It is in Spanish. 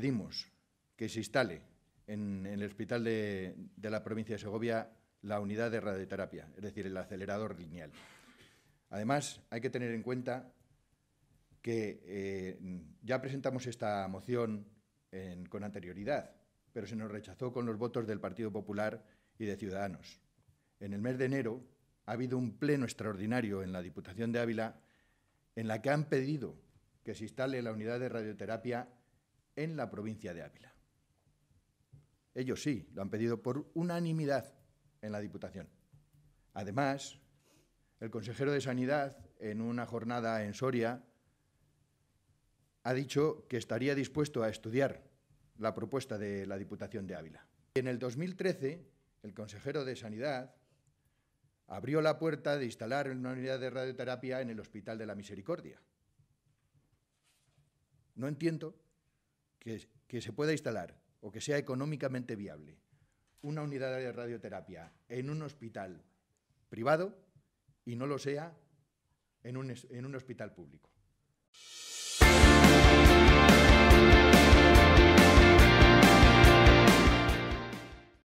pedimos que se instale en, el hospital de, la provincia de Segovia la unidad de radioterapia, es decir, el acelerador lineal. Además, hay que tener en cuenta que eh, ya presentamos esta moción con anterioridad, pero se nos rechazó con los votos del Partido Popular y de Ciudadanos. En el mes de enero ha habido un pleno extraordinario en la Diputación de Ávila en la que han pedido que se instale la unidad de radioterapia en la provincia de Ávila. Ellos sí, lo han pedido por unanimidad en la Diputación. Además, el consejero de Sanidad, en una jornada en Soria, ha dicho que estaría dispuesto a estudiar la propuesta de la Diputación de Ávila. En el 2013, el consejero de Sanidad abrió la puerta de instalar una unidad de radioterapia en el Hospital de la Misericordia. No entiendo que, se pueda instalar o que sea económicamente viable una unidad de radioterapia en un hospital privado y no lo sea en un, en un hospital público.